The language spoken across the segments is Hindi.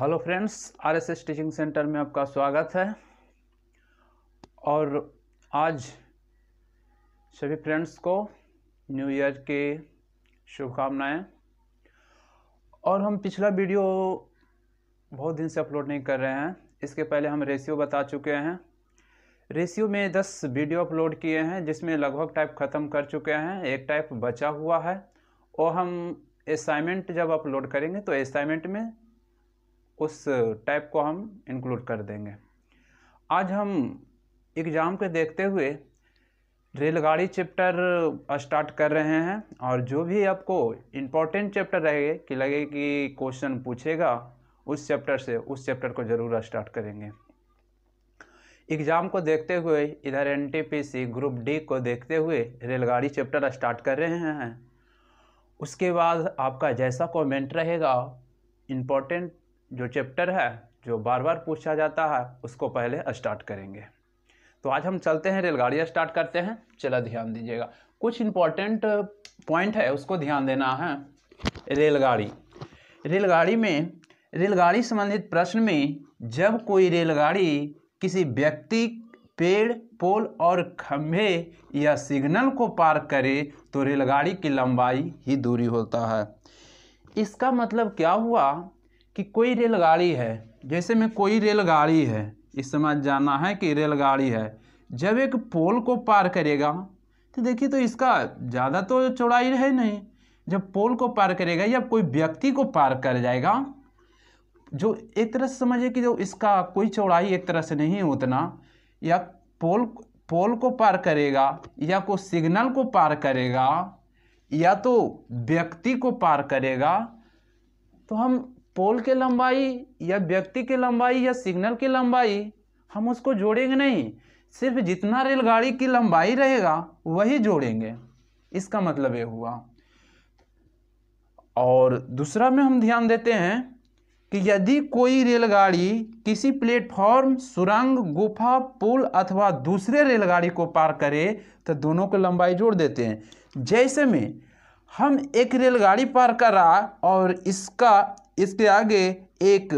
hello friends R S S teaching centre में आपका स्वागत है और आज सभी फ्रेंड्स को न्यू ईयर के शुभकामनाएं और हम पिछला वीडियो बहुत दिन से अपलोड नहीं कर रहे हैं इसके पहले हम रेशियो बता चुके हैं रेशियो में दस वीडियो अपलोड किए हैं जिसमें लगभग टाइप ख़त्म कर चुके हैं एक टाइप बचा हुआ है और हम असाइनमेंट जब अपलोड करेंगे तो असाइनमेंट में उस टाइप को हम इंक्लूड कर देंगे आज हम एग्ज़ाम के देखते हुए रेलगाड़ी चैप्टर स्टार्ट कर रहे हैं और जो भी आपको इम्पोर्टेंट चैप्टर रहे कि लगे कि क्वेश्चन पूछेगा उस चैप्टर से उस चैप्टर को ज़रूर स्टार्ट करेंगे एग्ज़ाम को देखते हुए इधर एनटीपीसी ग्रुप डी को देखते हुए रेलगाड़ी चैप्टर स्टार्ट कर रहे हैं उसके बाद आपका जैसा कमेंट रहेगा इम्पोर्टेंट जो चैप्टर है जो बार बार पूछा जाता है उसको पहले स्टार्ट करेंगे तो आज हम चलते हैं रेलगाड़ियाँ स्टार्ट करते हैं चला ध्यान दीजिएगा कुछ इंपॉर्टेंट पॉइंट है उसको ध्यान देना है रेलगाड़ी रेलगाड़ी में रेलगाड़ी संबंधित प्रश्न में जब कोई रेलगाड़ी किसी व्यक्ति पेड़ पोल और खंभे या सिग्नल को पार करे तो रेलगाड़ी की लंबाई ही दूरी होता है इसका मतलब क्या हुआ कि कोई रेलगाड़ी है जैसे में कोई रेलगाड़ी है इस समझ जाना है कि रेलगाड़ी है जब एक पोल को पार करेगा तो देखिए तो इसका ज़्यादा तो चौड़ाई है नहीं जब पोल को पार करेगा या कोई व्यक्ति को पार कर जाएगा जो एक तरह से समझिए कि जो इसका कोई चौड़ाई एक तरह से नहीं उतना या पोल पोल को पार करेगा या कोई सिग्नल को पार करेगा या तो व्यक्ति को पार करेगा तो हम पोल के लंबाई या व्यक्ति की लंबाई या सिग्नल की लंबाई हम उसको जोड़ेंगे नहीं सिर्फ जितना रेलगाड़ी की लंबाई रहेगा वही जोड़ेंगे इसका मतलब ये हुआ और दूसरा में हम ध्यान देते हैं कि यदि कोई रेलगाड़ी किसी प्लेटफॉर्म सुरंग गुफा पुल अथवा दूसरे रेलगाड़ी को पार करे तो दोनों को लंबाई जोड़ देते हैं जैसे में हम एक रेलगाड़ी पार करा और इसका इसके आगे एक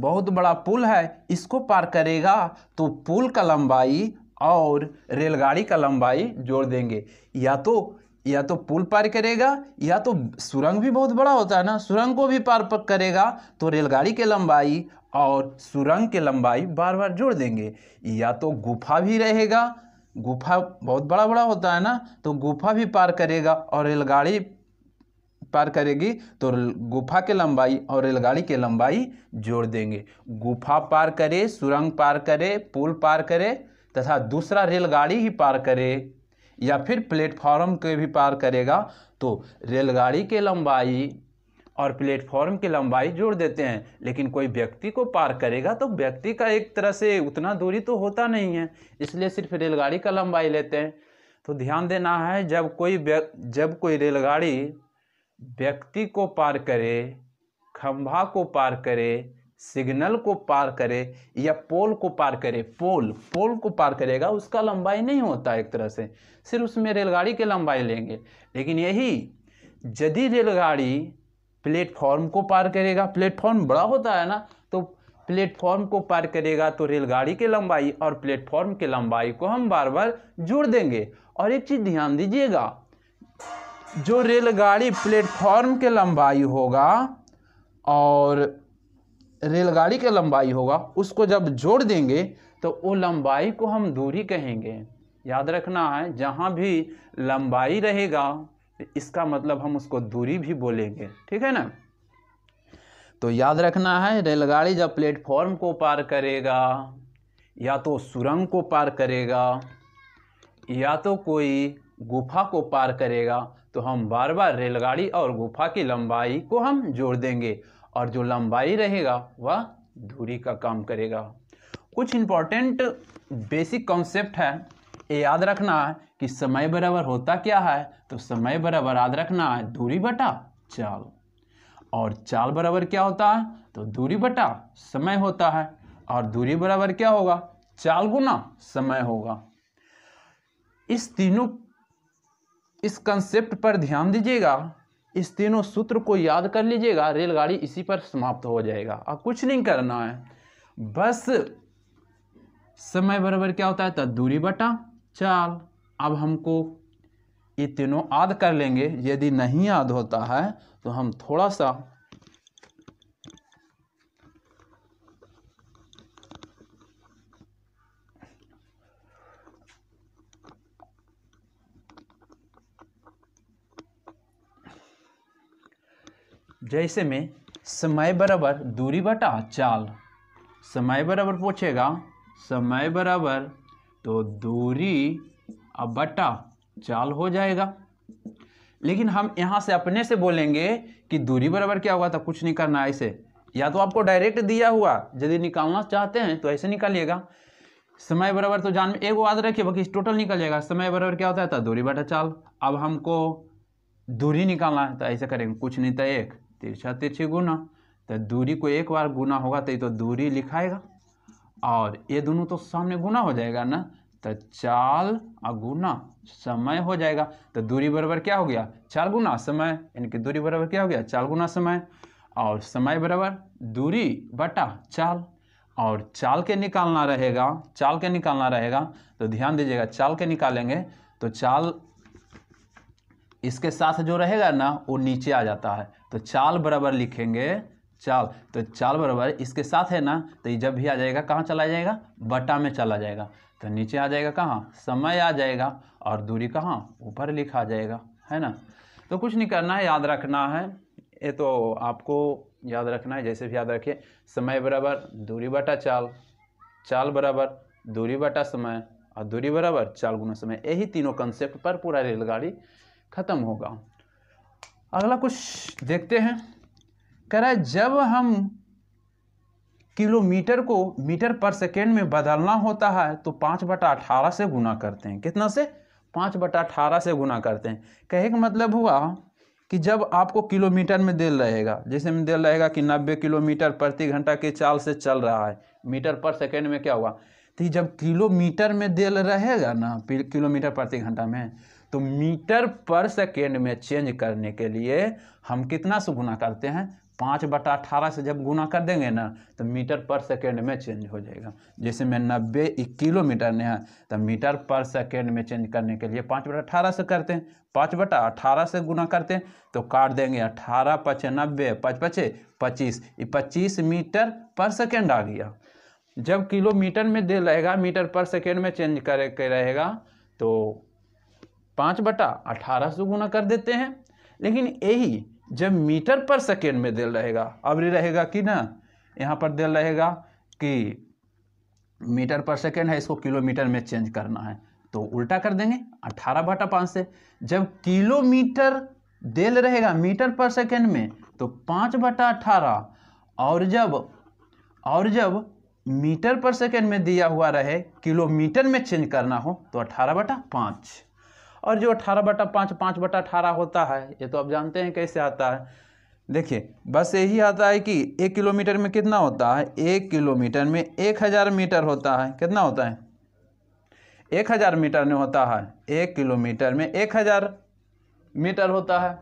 बहुत बड़ा पुल है इसको पार करेगा तो पुल का लंबाई और रेलगाड़ी का लंबाई जोड़ देंगे या तो या तो पुल पार करेगा या तो सुरंग भी बहुत बड़ा होता है ना सुरंग को भी पार करेगा तो रेलगाड़ी के लंबाई और सुरंग के लंबाई बार बार जोड़ देंगे या तो गुफा भी रहेगा गुफा बहुत बड़ा बड़ा होता है ना तो गुफा भी पार करेगा और रेलगाड़ी पार करेगी तो गुफा के लंबाई और रेलगाड़ी के लंबाई जोड़ देंगे गुफा पार करे सुरंग पार करे पुल पार करे तथा दूसरा रेलगाड़ी ही पार करे या फिर प्लेटफॉर्म के भी पार करेगा तो रेलगाड़ी के लंबाई और प्लेटफॉर्म की लंबाई जोड़ देते हैं लेकिन कोई व्यक्ति को पार करेगा तो व्यक्ति का एक तरह से उतना दूरी तो होता नहीं है इसलिए सिर्फ रेलगाड़ी का लंबाई लेते हैं तो ध्यान देना है जब कोई जब कोई रेलगाड़ी व्यक्ति को पार करे खंभा को पार करे सिग्नल को पार करे या पोल को पार करे पोल पोल को पार करेगा उसका लंबाई नहीं होता एक तरह से सिर्फ उसमें रेलगाड़ी के लंबाई लेंगे लेकिन यही यदि रेलगाड़ी प्लेटफॉर्म को पार करेगा प्लेटफॉर्म बड़ा होता है ना तो प्लेटफॉर्म को पार करेगा तो रेलगाड़ी की लंबाई और प्लेटफॉर्म की लंबाई को हम बार बार जोड़ देंगे और एक चीज़ ध्यान दीजिएगा जो रेलगाड़ी प्लेटफॉर्म के लंबाई होगा और रेलगाड़ी के लंबाई होगा उसको जब जोड़ देंगे तो वो लंबाई को हम दूरी कहेंगे याद रखना है जहाँ भी लंबाई रहेगा तो इसका मतलब हम उसको दूरी भी बोलेंगे ठीक है ना तो याद रखना है रेलगाड़ी जब प्लेटफॉर्म को पार करेगा या तो सुरंग को पार करेगा या तो कोई गुफा को पार करेगा तो हम बार बार रेलगाड़ी और गुफा की लंबाई को हम जोड़ देंगे और जो लंबाई रहेगा वह दूरी का काम करेगा कुछ इम्पॉर्टेंट बेसिक कॉन्सेप्ट है ये याद रखना है कि समय बराबर होता क्या है तो समय बराबर याद रखना है दूरी बटा चाल और चाल बराबर क्या होता है तो दूरी बटा समय होता है और दूरी बराबर क्या होगा चाल गुना समय होगा इस तीनों इस कंसेप्ट पर ध्यान दीजिएगा इस तीनों सूत्र को याद कर लीजिएगा रेलगाड़ी इसी पर समाप्त हो जाएगा और कुछ नहीं करना है बस समय बराबर क्या होता है तो दूरी बटा चल अब हमको ये तीनों आद कर लेंगे यदि नहीं आद होता है तो हम थोड़ा सा जैसे में समय बराबर दूरी बटा चाल समय बराबर पूछेगा समय बराबर तो दूरी अब बटा चाल हो जाएगा लेकिन हम यहां से अपने से बोलेंगे कि दूरी बराबर क्या हुआ था कुछ नहीं करना ऐसे या तो आपको डायरेक्ट दिया हुआ यदि निकालना चाहते हैं तो ऐसे निकालिएगा समय बराबर तो जान में एक वाद रखिए बाकी टोटल निकल जाएगा समय बराबर क्या होता है तो दूरी बटा चाल अब हमको दूरी निकालना है तो ऐसे करेंगे कुछ नहीं तो एक तिरछा तिरछी गुना तो दूरी को एक बार गुना होगा तो ये तो दूरी लिखाएगा और ये दोनों तो सामने गुना हो जाएगा ना तो चाल अगुना समय हो जाएगा तो दूरी बराबर क्या हो गया चाल गुना समय इनकी दूरी बराबर क्या हो गया चाल गुना समय और समय बराबर दूरी बटा चाल और चाल के निकालना रहेगा चाल के निकालना रहेगा तो ध्यान दीजिएगा चाल के निकालेंगे तो चाल इसके साथ जो रहेगा ना वो नीचे आ जाता है तो चाल बराबर लिखेंगे चाल तो चाल बराबर इसके साथ है ना तो ये जब भी आ जाएगा कहाँ चला जाएगा बटा में चला जाएगा तो नीचे आ जाएगा कहाँ समय आ जाएगा और दूरी कहाँ ऊपर लिखा जाएगा है ना तो कुछ नहीं करना है याद रखना है ये तो आपको याद रखना है जैसे भी याद रखिए समय बराबर दूरी बटा चाल चाल बराबर दूरी बटा समय और दूरी बराबर चाल गुना समय यही तीनों कंसेप्ट पर पूरा रेलगाड़ी ख़त्म होगा अगला कुछ देखते हैं कह रहा है जब हम किलोमीटर को मीटर पर सेकेंड में बदलना होता है तो पाँच बटा अठारह से गुना करते हैं कितना से पाँच बटा अठारह से गुना करते हैं कहे का मतलब हुआ कि जब आपको किलोमीटर में दिल रहेगा जैसे में दिल रहेगा कि नब्बे किलोमीटर प्रति घंटा के चाल से चल रहा है मीटर पर सेकेंड में क्या हुआ तो जब किलोमीटर में दिल रहेगा ना किलोमीटर प्रति घंटा में तो मीटर पर सेकेंड में चेंज करने के लिए हम कितना से गुना करते हैं पाँच बटा अठारह से जब गुना कर देंगे ना तो मीटर पर सेकेंड में चेंज हो जाएगा जैसे मैं नब्बे किलोमीटर ने है तो मीटर पर सेकेंड में चेंज करने के लिए पाँच बटा अठारह से करते हैं पाँच बटा अठारह से गुना करते हैं तो काट देंगे अठारह नब्बे पच पचे पच्चीस ये पच्चीस मीटर पर सेकेंड आ गया जब किलोमीटर में दे रहेगा मीटर पर सेकेंड में चेंज कर रहेगा तो पाँच बटा अठारह से गुना कर देते हैं लेकिन यही जब मीटर पर सेकेंड में दिल रहेगा अवरी रहेगा कि ना यहाँ पर दिल रहेगा कि मीटर पर सेकेंड है इसको किलोमीटर में चेंज करना है तो उल्टा कर देंगे अठारह बटा पाँच से जब किलोमीटर दिल रहेगा मीटर पर सेकेंड में तो पाँच बटा अठारह और जब और जब मीटर पर सेकेंड में दिया हुआ रहे किलोमीटर में चेंज करना हो तो अठारह बटा पाँच और जो अठारह बटा पाँच पाँच बटा अठारह होता है ये तो आप जानते हैं कैसे आता है देखिए बस यही आता है कि एक किलोमीटर में कितना होता है एक किलोमीटर में एक हज़ार मीटर होता है कितना होता है एक हज़ार मीटर में होता है एक किलोमीटर में एक हज़ार मीटर होता है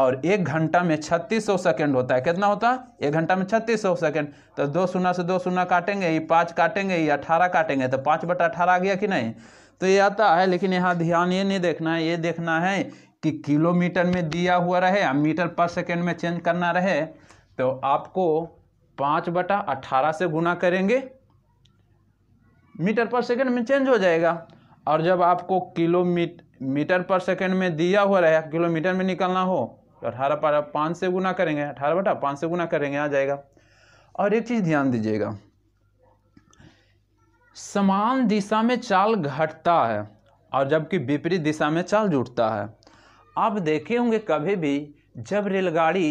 और एक घंटा में छत्तीस सौ सेकेंड होता है कितना होता है एक घंटा में छत्तीस सौ सेकेंड तो दो सुना से दो सुना काटेंगे ये पाँच काटेंगे ये अठारह काटेंगे तो पाँच बटा अठारह आ गया कि नहीं तो ये आता है लेकिन यहाँ ध्यान ये नहीं देखना है ये देखना है कि किलोमीटर में दिया हुआ रहे या मीटर पर सेकेंड में चेंज करना रहे तो आपको पाँच बटा अट्ठारह से गुना करेंगे मीटर पर सेकेंड में चेंज हो जाएगा और जब आपको किलोमीटर मीटर पर सेकेंड में दिया हुआ रहे किलोमीटर में निकलना हो तो अठारह पर पाँच से गुना करेंगे अठारह बटा पाँच से गुना करेंगे आ जाएगा और एक चीज़ ध्यान दीजिएगा समान दिशा में चाल घटता है और जबकि विपरीत दिशा में चाल जुटता है आप देखे होंगे कभी भी जब रेलगाड़ी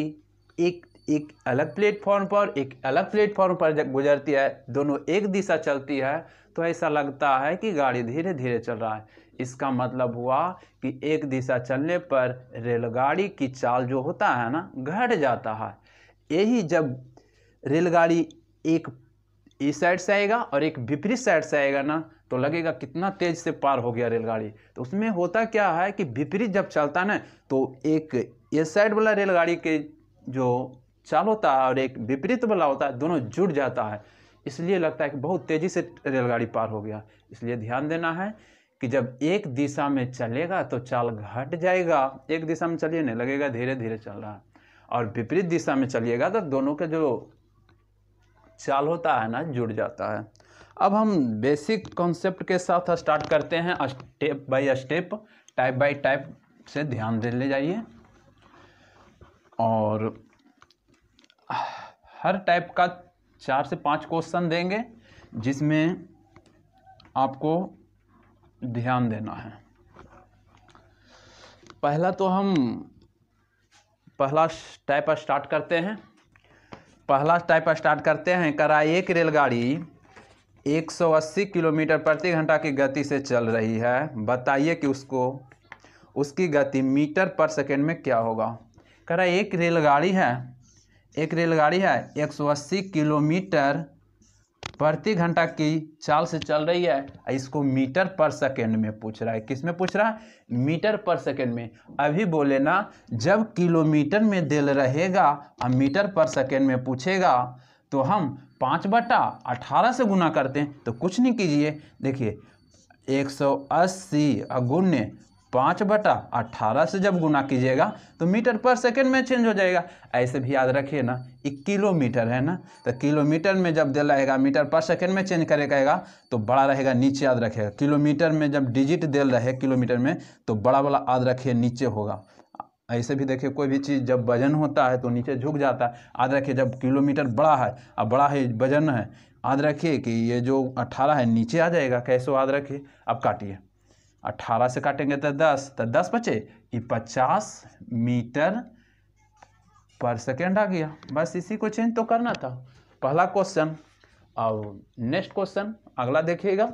एक एक अलग प्लेटफॉर्म पर एक अलग प्लेटफॉर्म पर जब गुजरती है दोनों एक दिशा चलती है तो ऐसा लगता है कि गाड़ी धीरे धीरे चल रहा है इसका मतलब हुआ कि एक दिशा चलने पर रेलगाड़ी की चाल जो होता है ना घट जाता है यही जब रेलगाड़ी एक इस e साइड से आएगा और एक विपरीत साइड से आएगा ना तो लगेगा कितना तेज से पार हो गया रेलगाड़ी तो उसमें होता क्या है कि विपरीत जब चलता ना तो एक इस साइड वाला रेलगाड़ी के जो चाल होता है और एक विपरीत वाला होता है दोनों जुड़ जाता है इसलिए लगता है कि बहुत तेज़ी से रेलगाड़ी पार हो गया इसलिए ध्यान देना है कि जब एक दिशा में चलेगा तो चाल घट जाएगा एक दिशा में चलिए नहीं लगेगा धीरे धीरे चल रहा है और विपरीत दिशा में चलिएगा तो दोनों का जो चाल होता है ना जुड़ जाता है अब हम बेसिक कॉन्सेप्ट के साथ स्टार्ट करते हैं step by step type by type से ध्यान दे ले जाइए और हर टाइप का चार से पांच क्वेश्चन देंगे जिसमें आपको ध्यान देना है पहला तो हम पहला टाइप स्टार्ट करते हैं पहला टाइप स्टार्ट करते हैं करा एक रेलगाड़ी 180 किलोमीटर प्रति घंटा की गति से चल रही है बताइए कि उसको उसकी गति मीटर पर सेकेंड में क्या होगा करा एक रेलगाड़ी है एक रेलगाड़ी है 180 किलोमीटर प्रति घंटा की चाल से चल रही है इसको मीटर पर सेकेंड में पूछ रहा है किस में पूछ रहा है मीटर पर सेकेंड में अभी बोले ना जब किलोमीटर में दिल रहेगा और मीटर पर सेकेंड में पूछेगा तो हम पाँच बटा अठारह से गुना करते हैं तो कुछ नहीं कीजिए देखिए एक सौ अस्सी अगुण्य पाँच बटा अट्ठारह से जब गुना कीजिएगा तो मीटर पर सेकेंड में चेंज हो जाएगा ऐसे भी याद रखिए ना एक किलोमीटर है ना तो किलोमीटर में जब रहेगा मीटर पर सेकेंड में चेंज करेगा तो बड़ा रहेगा नीचे याद रखेगा किलोमीटर में जब डिजिट दे रहे किलोमीटर में तो बड़ा वाला याद रखिए नीचे होगा ऐसे भी देखिए कोई भी चीज़ जब वजन होता है तो नीचे झुक जाता है याद रखिए जब किलोमीटर बड़ा है और बड़ा है वजन है याद रखिए कि ये जो अट्ठारह है नीचे आ जाएगा कैसे याद रखिए अब काटिए अट्ठारह से काटेंगे तो दस तो दस बचे ये पचास मीटर पर सेकेंड आ गया बस इसी को चेंज तो करना था पहला क्वेश्चन अब नेक्स्ट क्वेश्चन अगला देखिएगा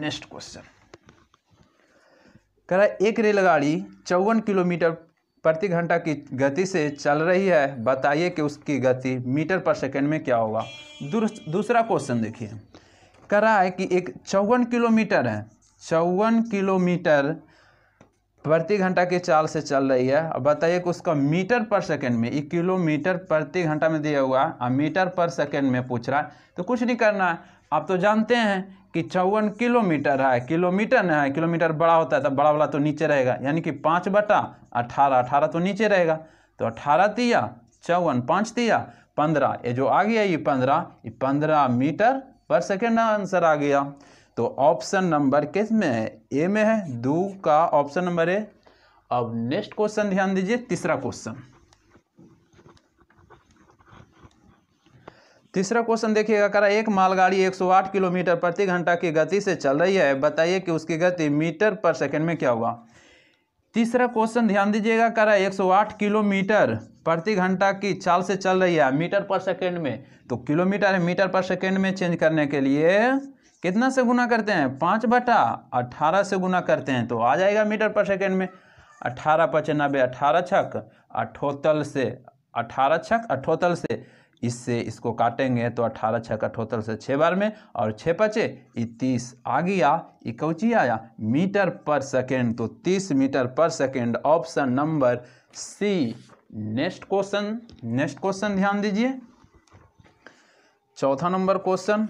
नेक्स्ट क्वेश्चन कह रहा है एक रेलगाड़ी चौवन किलोमीटर प्रति घंटा की गति से चल रही है बताइए कि उसकी गति मीटर पर सेकेंड में क्या होगा दूसरा क्वेश्चन देखिए कह रहा है कि एक चौवन किलोमीटर है चौवन किलोमीटर प्रति घंटा की चाल से चल रही है अब बताइए कि उसका मीटर पर सेकंड में एक किलोमीटर प्रति घंटा में दिया हुआ और मीटर पर सेकंड में पूछ रहा है तो कुछ नहीं करना है आप तो जानते हैं कि चौवन किलोमीटर है किलोमीटर है किलोमीटर बड़ा होता है तो बड़ा वाला तो नीचे रहेगा यानी कि पाँच बटा अठारह अठारह तो नीचे रहेगा तो अठारह दिया चौवन पाँच दिया पंद्रह ये जो आ गया ये पंद्रह ये पंद्रह मीटर पर सेकेंड आंसर आ गया तो ऑप्शन नंबर किस में है ए में है दू का ऑप्शन नंबर ए अब नेक्स्ट क्वेश्चन ध्यान दीजिए तीसरा क्वेश्चन तीसरा क्वेश्चन देखिएगा करा एक मालगाड़ी 108 किलोमीटर प्रति घंटा की गति से चल रही है बताइए कि उसकी गति मीटर पर सेकंड में क्या होगा तीसरा क्वेश्चन ध्यान दीजिएगा करा 108 किलोमीटर प्रति घंटा की चाल से चल रही है मीटर पर सेकंड में तो किलोमीटर मीटर पर सेकंड में चेंज करने के लिए कितना से गुना करते हैं पाँच बटा अठारह से गुना करते हैं तो आ जाएगा मीटर पर सेकेंड में पचे पचानबे अठारह छक अठोतल से अठारह छक अठोतल से इससे इसको काटेंगे तो अठारह छक अठोतल से छः बार में और छः पचे तीस आ गया इकौची आया मीटर पर सेकेंड तो तीस metre per second option number C next question next question ध्यान दीजिए चौथा नंबर क्वेश्चन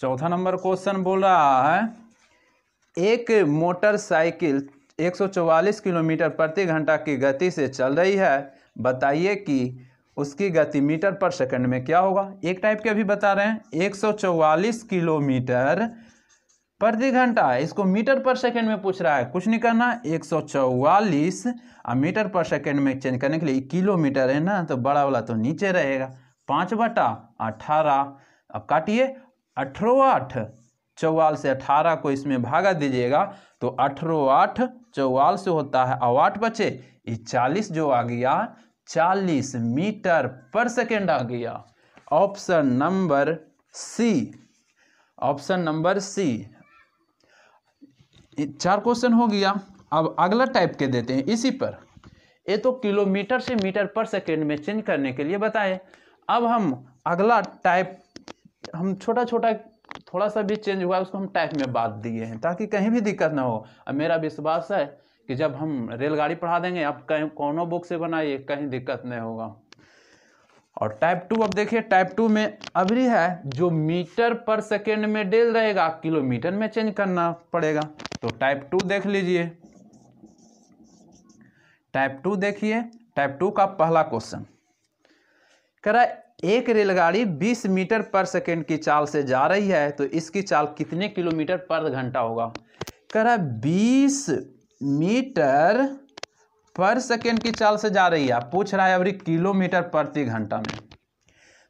चौथा नंबर क्वेश्चन बोल रहा है एक मोटरसाइकिल 144 किलोमीटर प्रति घंटा की गति से चल रही है बताइए कि उसकी गति मीटर पर सेकंड में क्या होगा एक टाइप के अभी बता रहे हैं 144 किलोमीटर प्रति घंटा इसको मीटर पर सेकंड में पूछ रहा है कुछ नहीं करना 144 और मीटर पर सेकंड में चेंज करने के लिए किलोमीटर है ना तो बड़ा वाला तो नीचे रहेगा पाँच बटा अठारह अब काटिए अठारह आठ चौवाल से अठारह को इसमें भागा दीजिएगा तो अठारह आठ चौवाल से होता है और आठ बचे ये चालीस जो आ गया चालीस मीटर पर सेकेंड आ गया option number C option number C चार क्वेश्चन हो गया अब अगला टाइप के देते हैं इसी पर ये तो किलोमीटर से मीटर पर सेकेंड में चेंज करने के लिए बताएं अब हम अगला टाइप हम छोटा छोटा थोड़ा सा भी चेंज हुआ उसको हम टाइप में बात दिए हैं ताकि कहीं भी दिक्कत ना हो और मेरा विश्वास है कि जब हम रेलगाड़ी पढ़ा देंगे आप कहीं कोनो बुक से बनाइए कहीं दिक्कत नहीं होगा और टाइप टू अब देखिए टाइप टू में अभी है जो मीटर पर सेकेंड में डेल रहेगा किलोमीटर में चेंज करना पड़ेगा तो टाइप टू देख लीजिए टाइप टू देखिए टाइप टू का पहला क्वेश्चन कह रहा है एक रेलगाड़ी 20 मीटर पर सेकेंड की चाल से जा रही है तो इसकी चाल कितने किलोमीटर पर घंटा होगा कह रहा है बीस मीटर पर सेकेंड की चाल से जा रही है पूछ रहा है अभी किलोमीटर प्रति घंटा में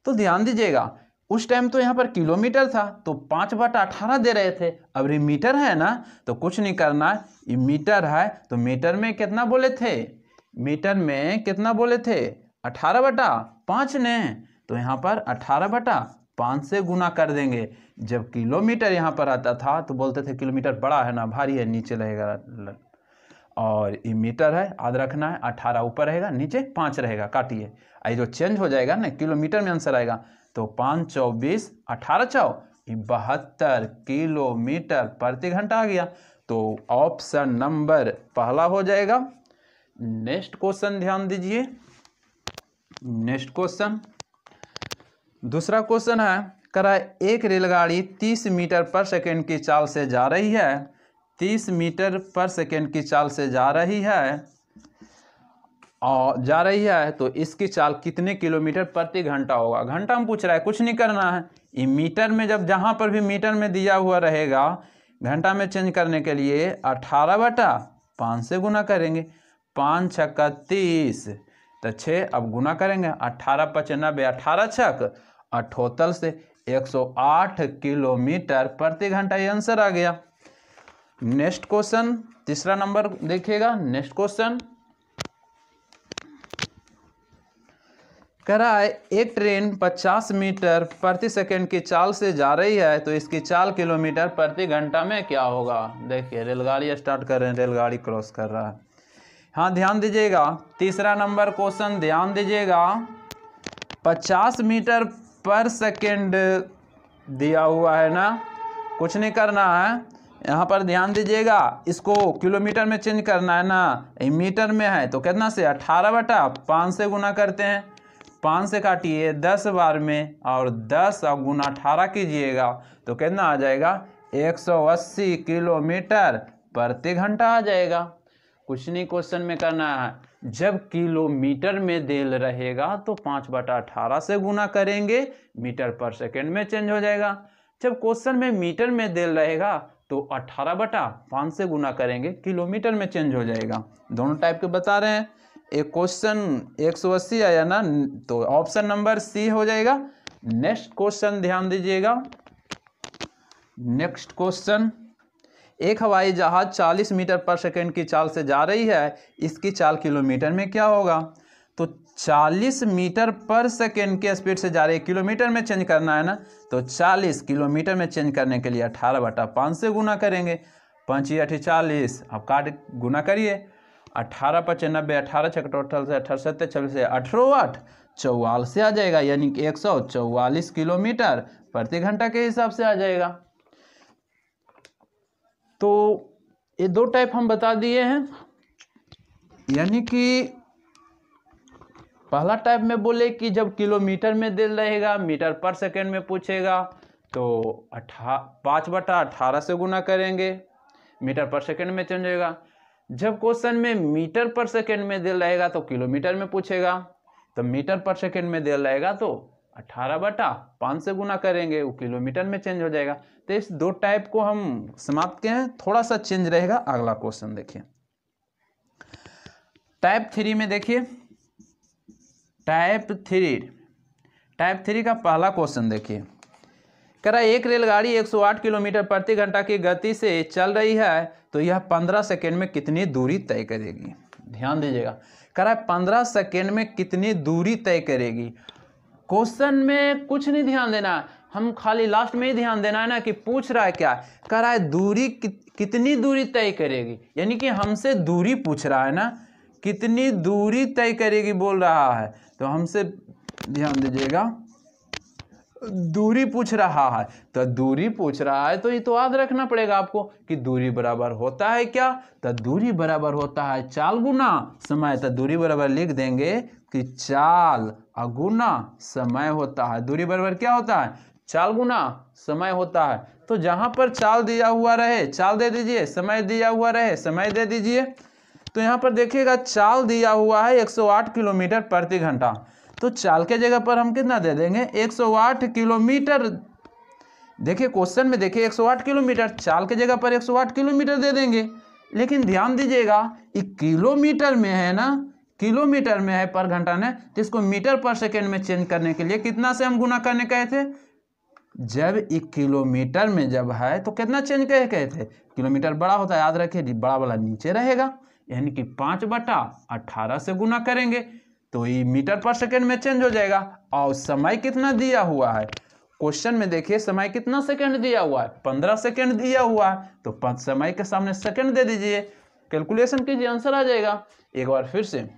तो ध्यान दीजिएगा उस टाइम तो यहाँ पर किलोमीटर था तो पाँच बट अठारह दे रहे थे अब ये मीटर है ना तो कुछ नहीं करना ये मीटर है तो मीटर में कितना बोले थे मीटर में कितना बोले थे अठारह बटा पाँच ने तो यहाँ पर अठारह बटा पाँच से गुना कर देंगे जब किलोमीटर यहाँ पर आता था तो बोलते थे किलोमीटर बड़ा है ना भारी है नीचे रहेगा और ये मीटर है याद रखना है अठारह ऊपर रहेगा नीचे पाँच रहेगा काटिए आई जो चेंज हो जाएगा ना किलोमीटर में आंसर आएगा तो पाँच चौबीस अठारह चौ बहत्तर किलोमीटर प्रति घंटा आ गया तो ऑप्शन नंबर पहला हो जाएगा नेक्स्ट क्वेश्चन ध्यान दीजिए नेक्स्ट क्वेश्चन दूसरा क्वेश्चन है करा एक रेलगाड़ी तीस मीटर पर सेकेंड की चाल से जा रही है तीस मीटर पर सेकेंड की चाल से जा रही है और जा रही है तो इसकी चाल कितने किलोमीटर प्रति घंटा होगा घंटा में पूछ रहा है कुछ नहीं करना है ये मीटर में जब जहाँ पर भी मीटर में दिया हुआ रहेगा घंटा में चेंज करने के लिए अठारह बटा पाँच से गुना करेंगे पाँच छक्का तीस तो छः अब गुना करेंगे अठारह पचानबे अठारह छक अठोतल से 108 किलोमीटर प्रति घंटा ये आंसर आ गया नेक्स्ट क्वेश्चन तीसरा नंबर देखिएगा नेक्स्ट क्वेश्चन करा है एक ट्रेन 50 मीटर प्रति सेकंड की चाल से जा रही है तो इसकी चाल किलोमीटर प्रति घंटा में क्या होगा देखिए रेलगाड़ी स्टार्ट कर रहे हैं रेलगाड़ी क्रॉस कर रहा है हाँ ध्यान दीजिएगा तीसरा नंबर क्वेश्चन ध्यान दीजिएगा पचास मीटर पर सेकेंड दिया हुआ है ना कुछ नहीं करना है यहाँ पर ध्यान दीजिएगा इसको किलोमीटर में चेंज करना है ना मीटर में है तो कितना से अठारह बटा पाँच से गुना करते हैं पाँच से काटिए दस बार में और दस और गुना अठारह कीजिएगा तो कितना आ जाएगा एक सौ अस्सी किलोमीटर प्रति घंटा आ जाएगा कुछ नहीं क्वेश्चन में करना है जब किलोमीटर में देल रहेगा तो पाँच बटा अठारह से गुना करेंगे मीटर पर सेकेंड में चेंज हो जाएगा जब क्वेश्चन में मीटर में देल रहेगा तो अठारह बटा पाँच से गुना करेंगे किलोमीटर में चेंज हो जाएगा दोनों टाइप के बता रहे हैं एक क्वेश्चन एक सौ अस्सी आया ना तो ऑप्शन नंबर सी हो जाएगा नेक्स्ट क्वेश्चन ध्यान दीजिएगा नेक्स्ट क्वेश्चन एक हवाई जहाज़ 40 मीटर पर सेकेंड की चाल से जा रही है इसकी चाल किलोमीटर में क्या होगा तो 40 मीटर पर सेकेंड के स्पीड से जा रही है किलोमीटर में चेंज करना है ना तो 40 किलोमीटर में चेंज करने के लिए 18 बटा पाँच से गुना करेंगे पाँच अठी चालीस अब काट गुना करिए अठारह पचे नब्बे अठारह छः टोटल से अठारह सत्तर छब्बीस अठारह आठ चौवाल से आ जाएगा यानी कि एक सौ चौवालीस किलोमीटर प्रति घंटा के हिसाब से आ जाएगा तो ये दो टाइप हम बता दिए हैं यानी कि पहला टाइप में बोले कि जब किलोमीटर में दिल रहेगा मीटर पर सेकेंड में पूछेगा तो अठा पाँच बटा अठारह से गुना करेंगे मीटर पर सेकेंड में चेंज होगा जब क्वेश्चन में मीटर पर सेकेंड में दिल रहेगा तो किलोमीटर में पूछेगा तो मीटर पर सेकेंड में दिल रहेगा तो अठारह बटा पाँच से गुना करेंगे वो किलोमीटर में चेंज हो जाएगा तो इस दो टाइप को हम समाप्त किए हैं थोड़ा सा चेंज रहेगा अगला क्वेश्चन देखिए टाइप थ्री में देखिए टाइप थ्री टाइप थ्री का पहला क्वेश्चन देखिए करा एक रेलगाड़ी 108 किलोमीटर प्रति घंटा की गति से चल रही है तो यह 15 सेकेंड में कितनी दूरी तय करेगी ध्यान दीजिएगा करा 15 पंद्रह सेकेंड में कितनी दूरी तय करेगी क्वेश्चन में कुछ नहीं ध्यान देना हम खाली लास्ट में ही ध्यान देना है ना कि पूछ रहा है क्या कह रहा है दूरी कि, कितनी दूरी तय करेगी यानी कि हमसे दूरी पूछ रहा है ना कितनी दूरी तय करेगी बोल रहा है तो हमसे ध्यान दीजिएगा दूरी पूछ रहा है तो दूरी पूछ रहा है तो ये तो याद रखना पड़ेगा आपको कि दूरी बराबर होता है क्या तो दूरी बराबर होता है चाल गुना समय तो दूरी बराबर लिख देंगे कि चाल अगुना समय होता है दूरी बराबर क्या होता है चाल गुना समय होता है तो जहां पर चाल दिया हुआ रहे चाल दे दीजिए समय दिया हुआ रहे समय दे दीजिए तो यहाँ पर देखिएगा चाल दिया हुआ है 108 किलोमीटर प्रति घंटा तो चाल के जगह पर हम कितना दे देंगे 108 किलोमीटर देखिए क्वेश्चन में देखिए 108 किलोमीटर चाल के जगह पर 108 किलोमीटर दे देंगे लेकिन ध्यान दीजिएगा ये किलोमीटर में है ना किलोमीटर में है पर घंटा ने तो इसको मीटर पर सेकेंड में चेंज करने के लिए कितना से हम गुना करने कहे थे जब एक किलोमीटर में जब है तो कितना चेंज कहे कहे थे किलोमीटर बड़ा होता है याद रखिए बड़ा वाला नीचे रहेगा यानी कि पाँच बटा अट्ठारह से गुना करेंगे तो ये मीटर पर सेकेंड में चेंज हो जाएगा और समय कितना दिया हुआ है क्वेश्चन में देखिए समय कितना सेकेंड दिया हुआ है पंद्रह सेकेंड दिया हुआ है तो समय के सामने सेकेंड दे दीजिए कैलकुलेशन कीजिए आंसर आ जाएगा एक बार फिर से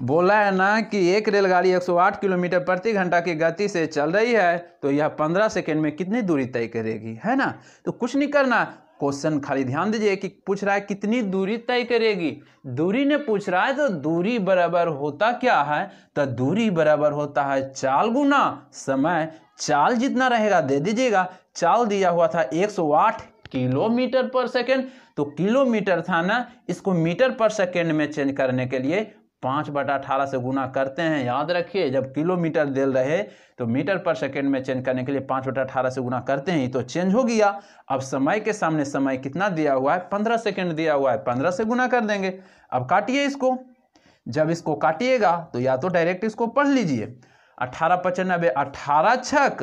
बोला है ना कि एक रेलगाड़ी 108 किलोमीटर प्रति घंटा की गति से चल रही है तो यह 15 सेकेंड में कितनी दूरी तय करेगी है ना तो कुछ नहीं करना क्वेश्चन खाली ध्यान दीजिए कि पूछ रहा है कितनी दूरी तय करेगी दूरी ने पूछ रहा है तो दूरी बराबर होता क्या है तो दूरी बराबर होता है चाल गुना समय चाल जितना रहेगा दे दीजिएगा चाल दिया हुआ था 108 किलोमीटर पर सेकेंड तो किलोमीटर था ना इसको मीटर पर सेकेंड में चेंज करने के लिए पाँच बटा अठारह से गुना करते हैं याद रखिए जब किलोमीटर दे रहे तो मीटर पर सेकेंड में चेंज करने के लिए पाँच बटा अठारह से गुना करते हैं तो चेंज हो गया अब समय के सामने समय कितना दिया हुआ है पंद्रह सेकेंड दिया हुआ है पंद्रह से गुना कर देंगे अब काटिए इसको जब इसको काटिएगा तो या तो डायरेक्ट इसको पढ़ लीजिए अठारह पचानबे अठारह छक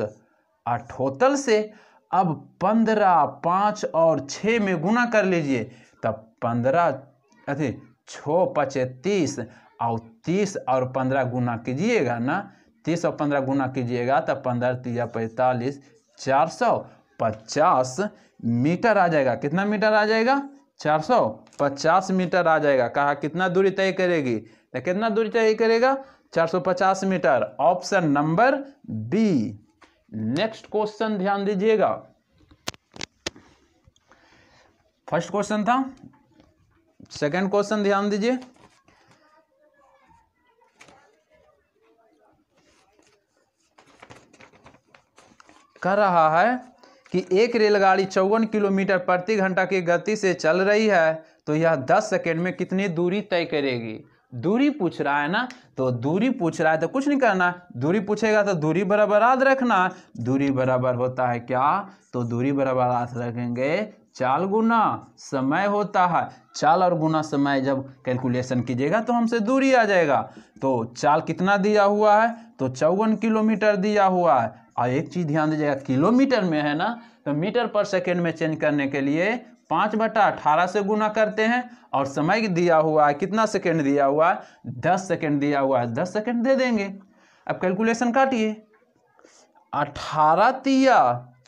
अठोतल से अब पंद्रह पाँच और छः में गुना कर लीजिए तब पंद्रह अथी छः पचे तीस और तीस और पंद्रह गुना कीजिएगा ना तीस और पंद्रह गुना कीजिएगा तो पंद्रह तीजा पैंतालीस चार सौ पचास मीटर आ जाएगा कितना मीटर आ जाएगा चार सौ पचास मीटर आ जाएगा कहा कितना दूरी तय करेगी तो कितना दूरी तय करेगा चार सौ पचास metre option number B next question ध्यान दीजिएगा फर्स्ट क्वेश्चन था सेकंड क्वेश्चन ध्यान दीजिए कह रहा है कि एक रेलगाड़ी चौवन किलोमीटर प्रति घंटा की गति से चल रही है तो यह दस सेकेंड में कितनी दूरी तय करेगी दूरी पूछ रहा है ना तो दूरी पूछ रहा है तो कुछ नहीं करना दूरी पूछेगा तो दूरी बराबर याद रखना दूरी बराबर होता है क्या तो दूरी बराबर याद रखेंगे चाल गुना समय होता है चाल और गुना समय जब कैलकुलेशन कीजिएगा तो हमसे दूरी आ जाएगा तो चाल कितना दिया हुआ है तो चौवन किलोमीटर दिया हुआ है और एक चीज़ ध्यान दीजिएगा किलोमीटर में है ना तो मीटर पर सेकेंड में चेंज करने के लिए पाँच बटा अठारह से गुना करते हैं और समय दिया हुआ है कितना सेकेंड दिया हुआ है दस सेकेंड दिया हुआ है दस सेकेंड दे देंगे अब कैलकुलेशन काटिए अठारह तिया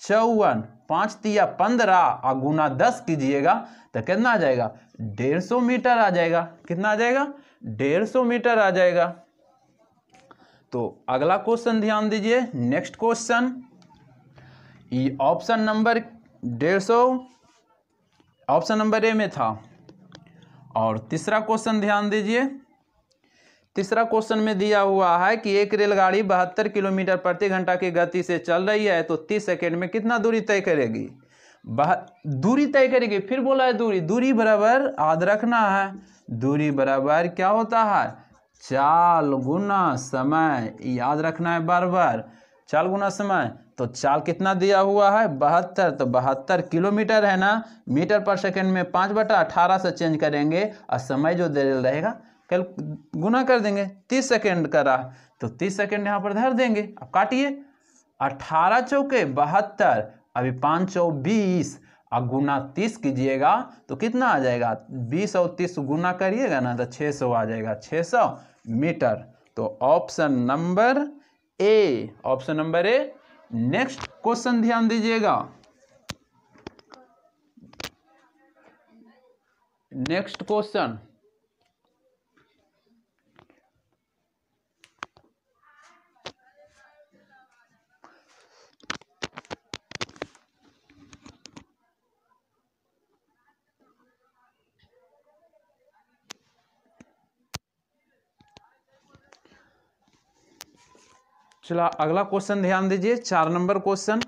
चौवन पाँच तिया पंद्रह और गुना दस कीजिएगा तो कितना आ जाएगा डेढ़ सौ मीटर आ जाएगा कितना आ जाएगा डेढ़ सौ मीटर आ जाएगा तो अगला क्वेश्चन ध्यान दीजिए नेक्स्ट क्वेश्चन ऑप्शन नंबर डेढ़ सौ ऑप्शन नंबर ए में था और तीसरा क्वेश्चन ध्यान दीजिए तीसरा क्वेश्चन में दिया हुआ है कि एक रेलगाड़ी बहत्तर किलोमीटर प्रति घंटा की गति से चल रही है तो तीस सेकेंड में कितना दूरी तय करेगी बह दूरी तय करेगी फिर बोला है दूरी दूरी बराबर याद रखना है दूरी बराबर क्या होता है चाल गुना समय याद रखना है बार बार चाल गुना समय तो चाल कितना दिया हुआ है बहत्तर तो बहत्तर किलोमीटर है ना मीटर पर सेकंड में पाँच बटा अठारह से चेंज करेंगे और समय जो दे रहेगा कल गुना कर देंगे तीस सेकेंड का रहा तो तीस सेकेंड यहाँ पर धर देंगे अब काटिए अठारह चौके बहत्तर अभी पाँच सौ बीस और गुना तीस कीजिएगा तो कितना आ जाएगा बीस और तीस गुना करिएगा ना तो छः सौ आ जाएगा छः सौ मीटर तो option number A option number A next question ध्यान दीजिएगा नेक्स्ट क्वेश्चन चला अगला क्वेश्चन ध्यान दीजिए चार नंबर क्वेश्चन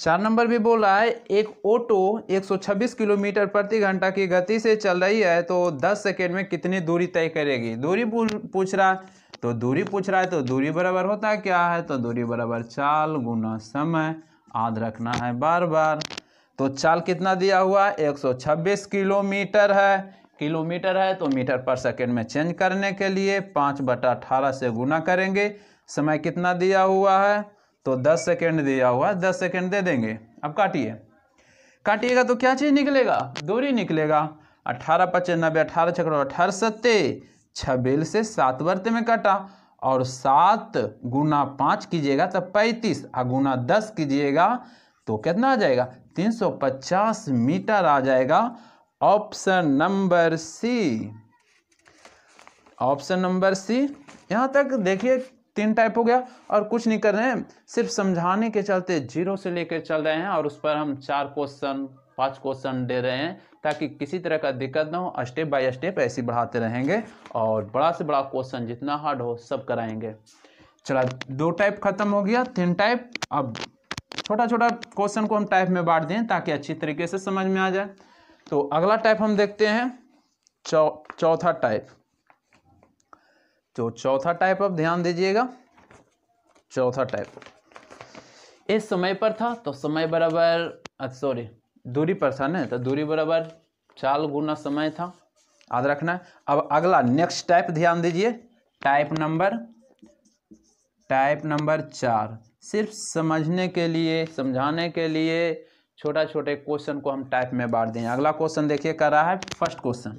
चार नंबर भी बोल रहा है एक ऑटो 126 किलोमीटर प्रति घंटा की गति से चल रही है तो 10 सेकेंड में कितनी दूरी तय करेगी दूरी पूछ रहा है तो दूरी पूछ रहा है तो दूरी बराबर होता है क्या है तो दूरी बराबर चाल गुना समय याद रखना है बार बार तो चाल कितना दिया हुआ है एक किलोमीटर है किलोमीटर है तो मीटर पर सेकेंड में चेंज करने के लिए पाँच बटा अठारह से गुना करेंगे समय कितना दिया हुआ है तो दस सेकेंड दिया हुआ है दस सेकेंड दे देंगे अब काटिए काटिएगा तो क्या चीज़ निकलेगा दूरी निकलेगा अठारह पचानबे अठारह छकड़ो अठारह सत्ते छबेल से सात वर्त में काटा और सात गुना पाँच कीजिएगा तो पैंतीस और गुना दस कीजिएगा तो कितना आ जाएगा तीन सौ पचास मीटर आ जाएगा option number C option number C यहाँ तक देखिए तीन टाइप हो गया और कुछ नहीं कर रहे हैं सिर्फ समझाने के चलते जीरो से लेकर चल रहे हैं और उस पर हम चार क्वेश्चन पांच क्वेश्चन दे रहे हैं ताकि किसी तरह का दिक्कत ना हो स्टेप बाय स्टेप ऐसे बढ़ाते रहेंगे और बड़ा से बड़ा क्वेश्चन जितना हार्ड हो सब कराएंगे चला दो टाइप खत्म हो गया तीन टाइप अब छोटा छोटा क्वेश्चन को हम टाइप में बांट दें ताकि अच्छी तरीके से समझ में आ जाए तो अगला टाइप हम देखते हैं चौथा चौथा टाइप तो चौथा टाइप अब ध्यान दीजिएगा चौथा टाइप इस समय पर था तो समय बराबर सॉरी दूरी पर था ना तो दूरी बराबर चाल गुना समय था याद रखना है अब अगला नेक्स्ट टाइप ध्यान दीजिए टाइप नंबर टाइप नंबर चार सिर्फ समझने के लिए समझाने के लिए छोटा छोटे क्वेश्चन को हम टाइप में बांट दें अगला क्वेश्चन देखिए कर रहा है फर्स्ट क्वेश्चन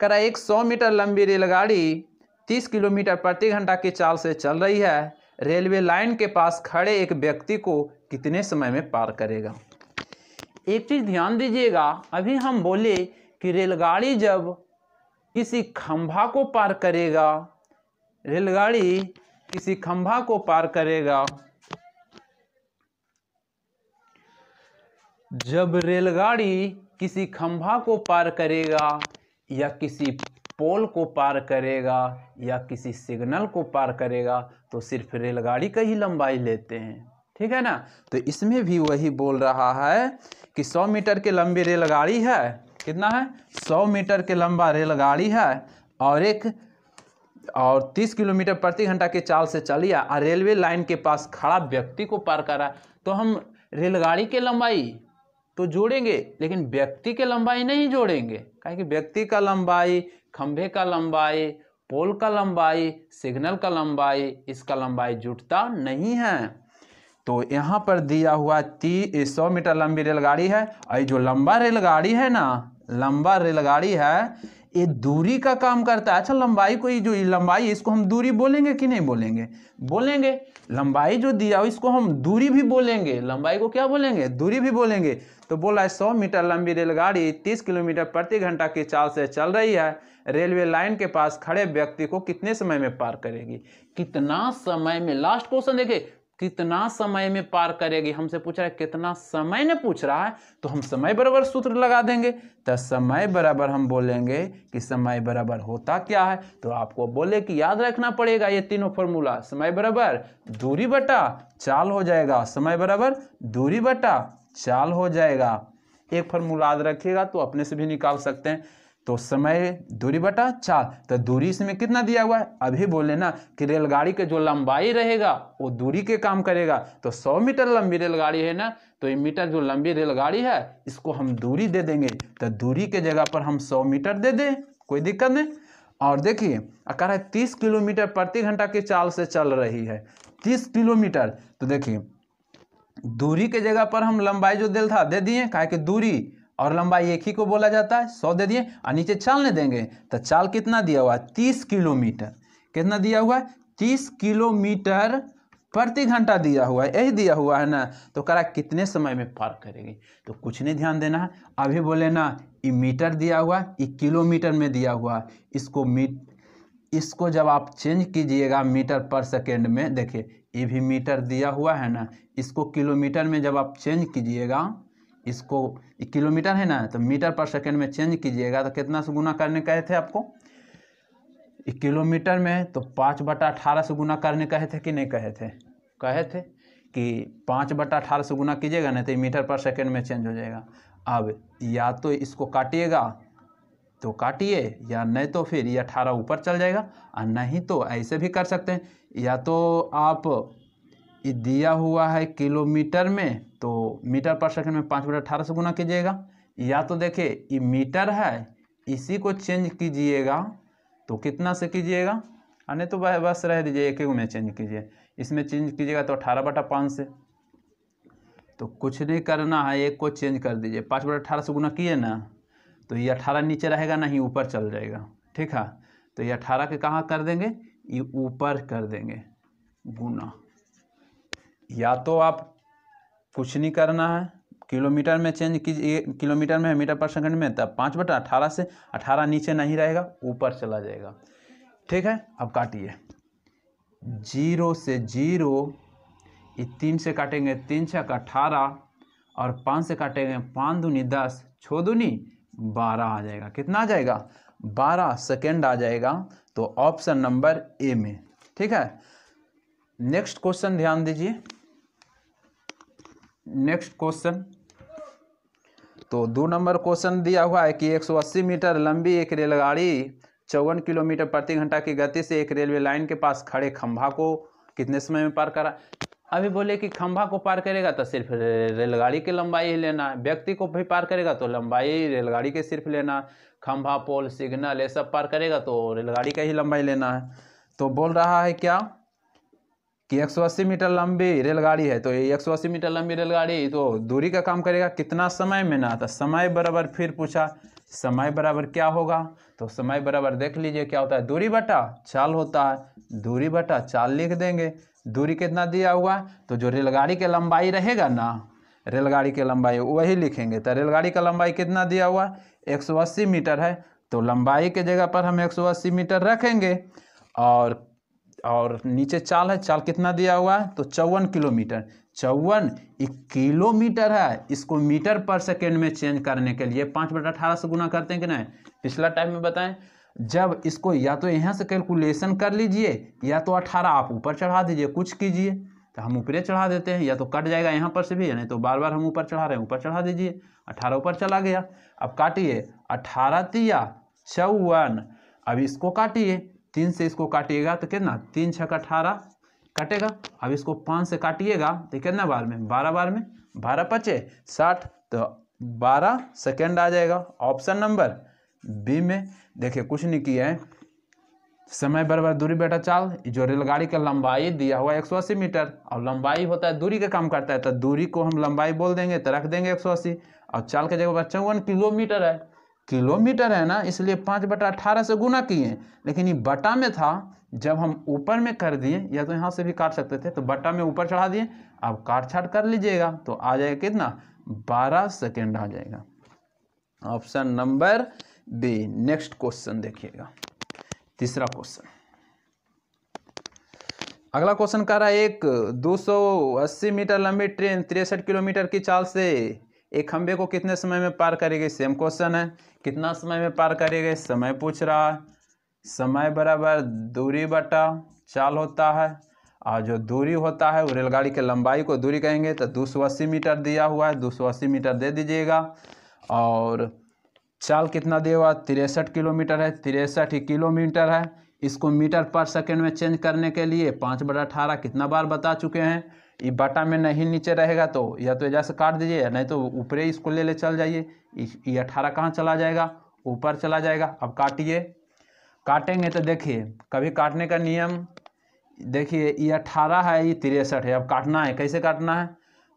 कर रहा है एक सौ मीटर लंबी रेलगाड़ी तीस किलोमीटर प्रति घंटा की चाल से चल रही है रेलवे लाइन के पास खड़े एक व्यक्ति को कितने समय में पार करेगा एक चीज़ ध्यान दीजिएगा अभी हम बोले कि रेलगाड़ी जब किसी खंभा को पार करेगा रेलगाड़ी किसी खंभा को पार करेगा जब रेलगाड़ी किसी खंभा को पार करेगा या किसी पोल को पार करेगा या किसी सिग्नल को पार करेगा तो सिर्फ रेलगाड़ी का ही लंबाई लेते हैं ठीक है ना तो इसमें भी वही बोल रहा है कि 100 मीटर के लंबी रेलगाड़ी है कितना है 100 मीटर के लंबा रेलगाड़ी है और एक और 30 किलोमीटर प्रति घंटा के चाल से है और रेलवे लाइन के पास खड़ा व्यक्ति को पार करा तो हम रेलगाड़ी के लंबाई तो जोड़ेंगे लेकिन व्यक्ति के लंबाई नहीं जोड़ेंगे कहें कि व्यक्ति का लंबाई खंभे का लंबाई पोल का लंबाई सिग्नल का लंबाई इसका लंबाई जुटता नहीं है तो यहाँ पर दिया हुआ ती सौ मीटर लंबी रेलगाड़ी है और जो लंबा रेलगाड़ी है ना लंबा रेलगाड़ी है ये दूरी का काम करता है अच्छा लंबाई को जो लंबाई है इसको हम दूरी बोलेंगे कि नहीं बोलेंगे बोलेंगे लंबाई जो दिया इसको हम दूरी भी बोलेंगे लंबाई को क्या बोलेंगे दूरी भी बोलेंगे तो बोला है सौ मीटर लंबी रेलगाड़ी तीस किलोमीटर प्रति घंटा की चाल से चल रही है रेलवे लाइन के पास खड़े व्यक्ति को कितने समय में पार करेगी कितना समय में लास्ट क्वेश्चन देखे कितना समय में पार करेगी हमसे पूछ रहा है कितना समय ने पूछ रहा है तो हम समय बराबर सूत्र लगा देंगे तो समय बराबर हम बोलेंगे कि समय बराबर होता क्या है तो आपको बोले कि याद रखना पड़ेगा ये तीनों फॉर्मूला समय बराबर दूरी बटा चाल हो जाएगा समय बराबर दूरी बटा चाल हो जाएगा एक फॉर्मूला याद रखिएगा तो अपने से भी निकाल सकते हैं तो समय दूरी बटा चाल तो दूरी इसमें कितना दिया हुआ है अभी बोले ना कि रेलगाड़ी के जो लंबाई रहेगा वो दूरी के काम करेगा तो 100 मीटर लंबी रेलगाड़ी है ना तो ये मीटर जो लंबी रेलगाड़ी है इसको हम दूरी दे देंगे तो दूरी के जगह पर हम 100 मीटर दे दें कोई दिक्कत नहीं और देखिए अगर है तीस किलोमीटर प्रति घंटा की चाल से चल रही है तीस किलोमीटर तो देखिए दूरी के जगह पर हम लंबाई जो दिल था दे दिए कहा कि दूरी और लंबाई एक ही को बोला जाता है सौ दे दिए और नीचे चालने देंगे तो चाल कितना दिया हुआ है तीस किलोमीटर कितना दिया हुआ है तीस किलोमीटर प्रति घंटा दिया हुआ है यही दिया हुआ है ना तो करा कितने समय में पार करेगी तो कुछ नहीं ध्यान देना है अभी बोले ना ये मीटर दिया हुआ ये किलोमीटर में दिया हुआ है इसको मीट इसको जब आप चेंज कीजिएगा मीटर पर सेकेंड में देखिए ये भी मीटर दिया हुआ है ना इसको किलोमीटर में जब आप चेंज कीजिएगा इसको किलोमीटर है ना तो मीटर पर सेकेंड में चेंज कीजिएगा तो कितना से गुना करने कहे थे आपको किलोमीटर में तो पाँच बटा अठारह से गुना करने कहे थे कि नहीं कहे थे कहे थे कि पाँच बटा अठारह से गुना कीजिएगा नहीं तो मीटर पर सेकेंड में चेंज हो जाएगा अब या तो इसको काटिएगा तो काटिए या नहीं तो फिर ये अठारह ऊपर चल जाएगा और नहीं तो ऐसे भी कर सकते हैं या तो आप ये दिया हुआ है किलोमीटर में तो मीटर पर सेकंड में पाँच बटा अठारह से गुना कीजिएगा या तो देखिए ये मीटर है इसी को चेंज कीजिएगा तो कितना से कीजिएगा अने तो वह बस रह दीजिए एक एक में चेंज कीजिए इसमें चेंज कीजिएगा तो अठारह बटा पाँच से तो कुछ नहीं करना है एक को चेंज कर दीजिए पाँच बटा अठारह से गुना किए ना तो ये अठारह नीचे रहेगा नहीं ऊपर चल जाएगा ठीक है तो ये अठारह के कहाँ कर देंगे ये ऊपर कर देंगे गुना या तो आप कुछ नहीं करना है किलोमीटर में चेंज कीजिए किलोमीटर में मीटर पर सेकंड में तब पाँच बटा अठारह से अठारह नीचे नहीं रहेगा ऊपर चला जाएगा ठीक है अब काटिए जीरो से जीरो तीन से काटेंगे तीन छः अठारह और पाँच से काटेंगे पाँच दूनी दस छः दूनी बारह आ जाएगा कितना आ जाएगा बारह सेकेंड आ जाएगा तो ऑप्शन नंबर ए में ठीक है नेक्स्ट क्वेश्चन ध्यान दीजिए नेक्स्ट क्वेश्चन तो दो नंबर क्वेश्चन दिया हुआ है कि 180 मीटर लंबी एक रेलगाड़ी चौवन किलोमीटर प्रति घंटा की गति से एक रेलवे लाइन के पास खड़े खंभा को कितने समय में पार करा अभी बोले कि खंभा को पार करेगा तो सिर्फ रेलगाड़ी की लंबाई ही लेना है व्यक्ति को भी पार करेगा तो लंबाई रेलगाड़ी के सिर्फ लेना खंभा पोल सिग्नल ये सब पार करेगा तो रेलगाड़ी का ही लंबाई लेना है तो बोल रहा है क्या कि 180 मीटर लंबी रेलगाड़ी है तो ये 180 मीटर लंबी रेलगाड़ी तो दूरी का काम करेगा कितना समय में ना आता तो समय बराबर फिर पूछा समय बराबर क्या होगा तो समय बराबर देख लीजिए क्या होता है दूरी बटा चाल होता है दूरी बटा चाल लिख देंगे दूरी कितना दिया हुआ है तो जो रेलगाड़ी की लंबाई रहेगा ना रेलगाड़ी की लंबाई वही लिखेंगे तो रेलगाड़ी का लंबाई कितना दिया हुआ है मीटर है तो लंबाई के जगह पर हम एक मीटर रखेंगे और और नीचे चाल है चाल कितना दिया हुआ है तो चौवन किलोमीटर चौवन एक किलोमीटर है इसको मीटर पर सेकेंड में चेंज करने के लिए पाँच बटा अठारह से गुना करते हैं कि नहीं पिछला टाइम में बताएं जब इसको या तो यहाँ से कैलकुलेशन कर लीजिए या तो अठारह आप ऊपर चढ़ा दीजिए कुछ कीजिए तो हम ऊपरे चढ़ा देते हैं या तो कट जाएगा यहाँ पर से भी नहीं तो बार बार हम ऊपर चढ़ा रहे हैं ऊपर चढ़ा दीजिए अठारह ऊपर चला गया अब काटिए अठारह तिया चौवन अब इसको काटिए तीन से इसको काटिएगा तो कितना तीन छः का अठारह काटेगा अब इसको पाँच से काटिएगा तो कितना बार में बारह बार में बारह पचे साठ तो बारह सेकेंड आ जाएगा ऑप्शन नंबर बी में देखिए कुछ नहीं किया है समय बराबर दूरी बेटा चाल जो रेलगाड़ी का लंबाई दिया हुआ है एक सौ अस्सी मीटर और लंबाई होता है दूरी का काम करता है तो दूरी को हम लंबाई बोल देंगे तो रख देंगे एक सौ अस्सी और चाल के जगह पर चौवन किलोमीटर है किलोमीटर है ना इसलिए पाँच बटा अठारह से गुना किए लेकिन ये बटा में था जब हम ऊपर में कर दिए या तो यहाँ से भी काट सकते थे तो बटा में ऊपर चढ़ा दिए अब काट छाट कर लीजिएगा तो आ जाएगा कितना बारह सेकेंड आ जाएगा option number B next question देखिएगा तीसरा क्वेश्चन अगला क्वेश्चन कह रहा है एक 280 मीटर लंबी ट्रेन तिरसठ किलोमीटर की चाल से एक खंबे को कितने समय में पार करेगी सेम क्वेश्चन है कितना समय में पार करेगी समय पूछ रहा है समय बराबर दूरी बटा चाल होता है और जो दूरी होता है वो रेलगाड़ी के लंबाई को दूरी कहेंगे तो दो सौ अस्सी मीटर दिया हुआ है दो सौ अस्सी मीटर दे दीजिएगा और चाल कितना दिया हुआ तिरसठ किलोमीटर है तिरसठ ही किलोमीटर है इसको मीटर पर सेकेंड में चेंज करने के लिए पाँच बटा अठारह कितना बार बता चुके हैं ये बटा में नहीं नीचे रहेगा तो या तो एजा से काट दीजिए या नहीं तो ऊपरे इसको ले ले चल जाइए ये अठारह कहाँ चला जाएगा ऊपर चला जाएगा अब काटिए काटेंगे तो देखिए कभी काटने का नियम देखिए ये अठारह है ये तिरसठ है अब काटना है कैसे काटना है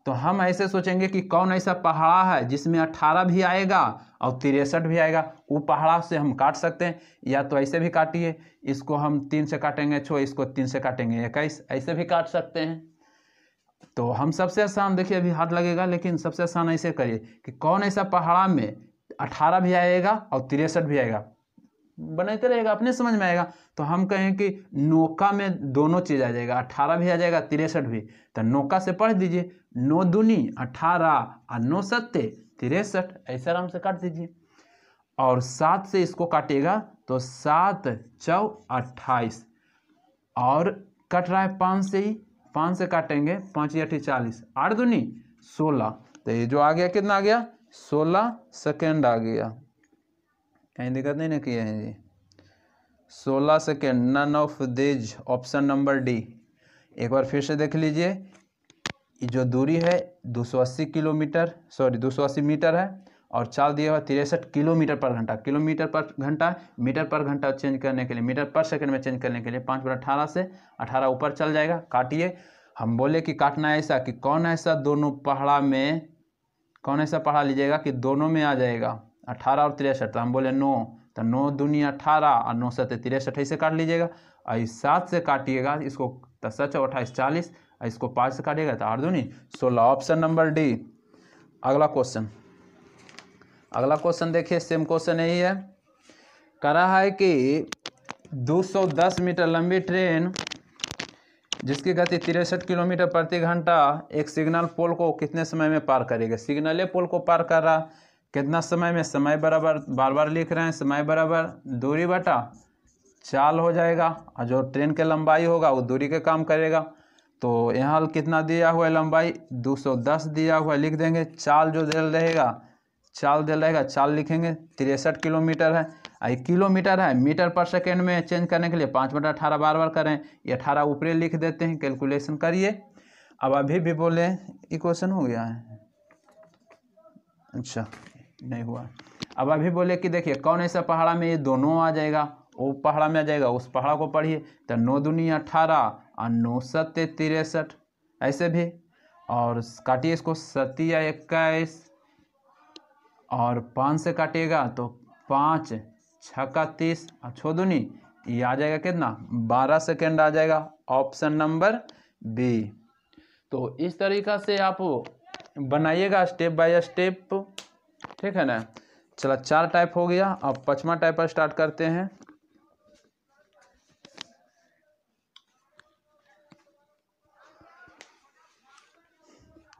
तो हम ऐसे सोचेंगे कि कौन ऐसा पहाड़ा है जिसमें अट्ठारह भी आएगा और तिरसठ भी आएगा वो पहाड़ा से हम काट सकते हैं या तो ऐसे भी काटिए इसको हम तीन से काटेंगे छो इसको तीन से काटेंगे इक्कीस ऐसे भी काट सकते हैं तो हम सबसे आसान देखिए अभी हाथ लगेगा लेकिन सबसे आसान ऐसे करिए कि कौन ऐसा पहाड़ा में अठारह भी आएगा और तिरसठ भी आएगा बनाते रहेगा अपने समझ में आएगा तो हम कहें कि नौका में दोनों चीज़ आ जाएगा अठारह भी आ जाएगा तिरसठ भी तो नौका से पढ़ दीजिए नौ दुनी अठारह और नौ सत्य तिरसठ ऐसे आराम से काट दीजिए और सात से इसको काटेगा तो सात चौ अट्ठाईस और कट रहा है पाँच से ही पाँच से काटेंगे पाँच अठी चालीस आठ दूनी सोलह तो ये जो आ गया कितना आ गया सोलह सेकेंड आ गया कहीं दिक्कत नहीं ना किया है जी सोलह second none of these option number D एक बार फिर से देख लीजिए जो दूरी है 280 किलोमीटर सॉरी 280 मीटर है और चाल दिया हुआ तिरसठ किलोमीटर पर घंटा किलोमीटर पर घंटा मीटर पर घंटा चेंज करने के लिए मीटर पर सेकंड में चेंज करने के लिए पाँच बार अठारह से अठारह ऊपर चल जाएगा काटिए हम बोले कि काटना ऐसा कि कौन ऐसा दोनों पहाड़ा में कौन ऐसा पढ़ा लीजिएगा कि दोनों में आ जाएगा अठारह और तिरसठ तो हम बोले नौ तो नौ दुनिया अठारह और नौ सत्य तिरसठ ऐसे काट लीजिएगा और सात से काटिएगा इसको तो सच अट्ठाईस चालीस और इसको पाँच से काटिएगा तो आठ दूनी सोलह ऑप्शन नंबर डी अगला क्वेश्चन अगला क्वेश्चन देखिए सेम क्वेश्चन यही है कह रहा है कि 210 मीटर लंबी ट्रेन जिसकी गति तिरसठ किलोमीटर प्रति घंटा एक सिग्नल पोल को कितने समय में पार करेगा सिग्नल पोल को पार कर रहा कितना समय में समय बराबर बार बार लिख रहे हैं समय बराबर दूरी बटा चाल हो जाएगा और जो ट्रेन के लंबाई होगा वो दूरी के काम करेगा तो यहाँ कितना दिया हुआ है लंबाई 210 दिया हुआ लिख देंगे चाल जो दे रहेगा चाल दे रहेगा चाल लिखेंगे तिरसठ किलोमीटर है ये किलोमीटर है मीटर पर सेकेंड में चेंज करने के लिए पाँच बटा अठारह बार बार करें ये अठारह ऊपरे लिख देते हैं कैलकुलेशन करिए अब अभी भी बोले इक्वेशन हो गया है अच्छा नहीं हुआ अब अभी बोले कि देखिए कौन ऐसा पहाड़ा में ये दोनों आ जाएगा वो पहाड़ा में आ जाएगा उस पहाड़ा को पढ़िए तो नौ दुनिया अठारह और नौ सत्य तिरसठ ऐसे भी और काटिए इसको सत्या इक्कीस और पाँच से काटिएगा तो पाँच छक्का तीस और छो दूनी ये आ जाएगा कितना बारह सेकेंड आ जाएगा ऑप्शन नंबर बी तो इस तरीका से आप बनाइएगा स्टेप बाय स्टेप ठीक है ना चला चार टाइप हो गया अब पचवा टाइप पर स्टार्ट करते हैं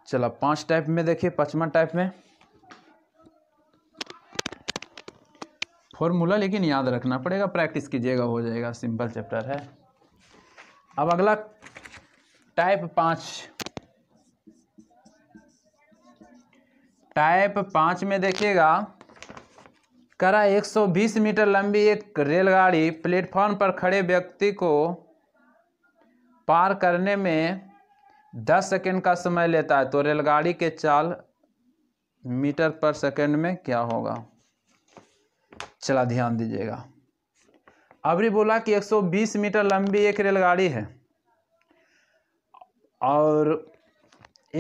चला पांच टाइप में देखिए पचवा टाइप में फॉर्मूला लेकिन याद रखना पड़ेगा प्रैक्टिस कीजिएगा हो जाएगा सिंपल चैप्टर है अब अगला टाइप पाँच टाइप पाँच में देखिएगा करा 120 मीटर लंबी एक रेलगाड़ी प्लेटफॉर्म पर खड़े व्यक्ति को पार करने में 10 सेकंड का समय लेता है तो रेलगाड़ी के चाल मीटर पर सेकंड में क्या होगा चला ध्यान दीजिएगा अभी बोला कि 120 मीटर लंबी एक रेलगाड़ी है और